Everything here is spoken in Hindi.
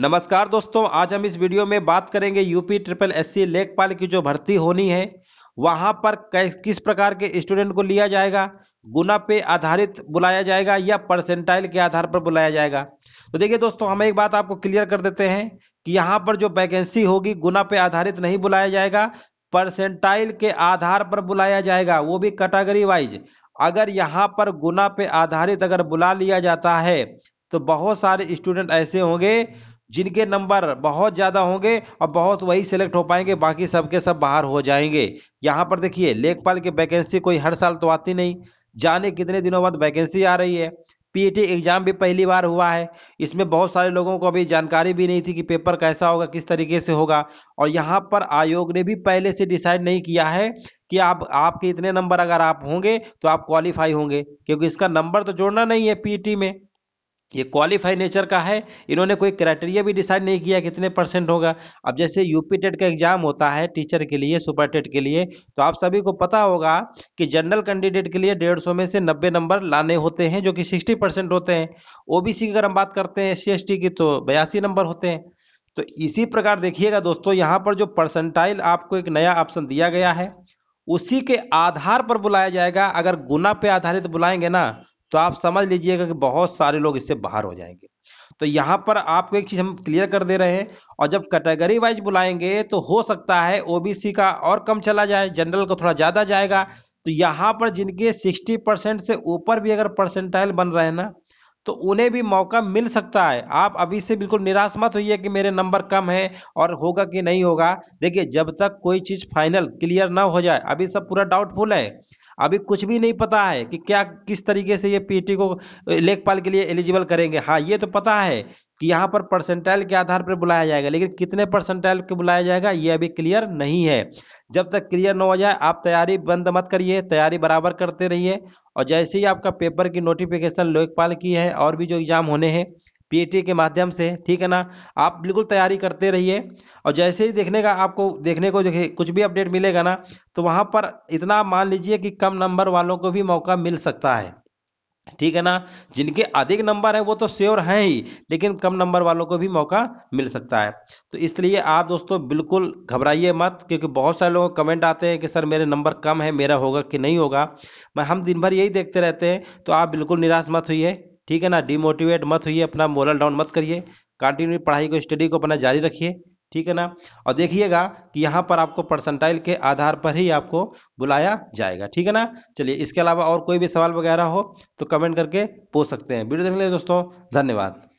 नमस्कार दोस्तों आज हम इस वीडियो में बात करेंगे यूपी ट्रिपल एस सी लेखपाल की जो भर्ती होनी है वहां पर किस प्रकार के स्टूडेंट को लिया जाएगा गुना पे आधारित बुलाया जाएगा या परसेंटाइल के आधार पर बुलाया जाएगा तो देखिए दोस्तों हम एक बात आपको क्लियर कर देते हैं कि यहाँ पर जो वैकेंसी होगी गुना पे आधारित नहीं बुलाया जाएगा परसेंटाइल के आधार पर बुलाया जाएगा वो भी कैटागरी वाइज अगर यहाँ पर गुना पे आधारित अगर बुला लिया जाता है तो बहुत सारे स्टूडेंट ऐसे होंगे जिनके नंबर बहुत ज़्यादा होंगे और बहुत वही सिलेक्ट हो पाएंगे बाकी सबके सब बाहर हो जाएंगे यहाँ पर देखिए लेखपाल की वैकेंसी कोई हर साल तो आती नहीं जाने कितने दिनों बाद वैकेंसी आ रही है पीएटी एग्जाम e भी पहली बार हुआ है इसमें बहुत सारे लोगों को अभी जानकारी भी नहीं थी कि पेपर कैसा होगा किस तरीके से होगा और यहाँ पर आयोग ने भी पहले से डिसाइड नहीं किया है कि आप आपके इतने नंबर अगर आप होंगे तो आप क्वालिफाई होंगे क्योंकि इसका नंबर तो जोड़ना नहीं है पीटी e में ये क्वालिफाई नेचर का है इन्होंने कोई क्राइटेरिया भी डिसाइड नहीं किया कितने परसेंट होगा अब जैसे यूपी टेट का एग्जाम होता है टीचर के लिए सुपर टेट के लिए तो आप सभी को पता होगा कि जनरल कैंडिडेट के लिए डेढ़ सौ में से नब्बे नंबर लाने होते हैं जो कि सिक्सटी परसेंट होते हैं ओबीसी की अगर हम बात करते हैं एस सी की तो बयासी नंबर होते हैं तो इसी प्रकार देखिएगा दोस्तों यहाँ पर जो परसेंटाइल आपको एक नया ऑप्शन दिया गया है उसी के आधार पर बुलाया जाएगा अगर गुना पे आधारित बुलाएंगे ना तो आप समझ लीजिएगा कि बहुत सारे लोग इससे बाहर हो जाएंगे तो यहाँ पर आपको एक चीज हम क्लियर कर दे रहे हैं और जब कैटेगरी वाइज बुलाएंगे तो हो सकता है ओबीसी का और कम चला जाए जनरल का थोड़ा ज्यादा जाएगा तो यहाँ पर जिनके 60 परसेंट से ऊपर भी अगर परसेंटाइल बन रहे हैं ना तो उन्हें भी मौका मिल सकता है आप अभी से बिल्कुल निराश मत होइए कि मेरे नंबर कम है और होगा कि नहीं होगा देखिए जब तक कोई चीज़ फाइनल क्लियर ना हो जाए अभी सब पूरा डाउटफुल है अभी कुछ भी नहीं पता है कि क्या किस तरीके से ये पीटी को लेखपाल के लिए एलिजिबल करेंगे हाँ ये तो पता है कि यहाँ पर परसेंटाइल के आधार पर बुलाया जाएगा लेकिन कितने परसेंटाइल के बुलाया जाएगा ये अभी क्लियर नहीं है जब तक क्लियर न हो जाए आप तैयारी बंद मत करिए तैयारी बराबर करते रहिए और जैसे ही आपका पेपर की नोटिफिकेशन लोकपाल की है और भी जो एग्जाम होने हैं पीएटी के माध्यम से ठीक है ना आप बिल्कुल तैयारी करते रहिए और जैसे ही देखने का आपको देखने को देखे कुछ भी अपडेट मिलेगा ना तो वहाँ पर इतना मान लीजिए कि कम नंबर वालों को भी मौका मिल सकता है ठीक है ना जिनके अधिक नंबर है वो तो श्योर है ही लेकिन कम नंबर वालों को भी मौका मिल सकता है तो इसलिए आप दोस्तों बिल्कुल घबराइए मत क्योंकि बहुत सारे लोग कमेंट आते हैं कि सर मेरे नंबर कम है मेरा होगा कि नहीं होगा मैं हम दिन भर यही देखते रहते हैं तो आप बिल्कुल निराश मत होइए ठीक है ना डिमोटिवेट मत हुई अपना मोरल डाउन मत करिए कंटिन्यू पढ़ाई को स्टडी को अपना जारी रखिए ठीक है ना और देखिएगा कि यहाँ पर आपको परसेंटाइल के आधार पर ही आपको बुलाया जाएगा ठीक है ना चलिए इसके अलावा और कोई भी सवाल वगैरह हो तो कमेंट करके पूछ सकते हैं वीडियो देख लीजिए दोस्तों धन्यवाद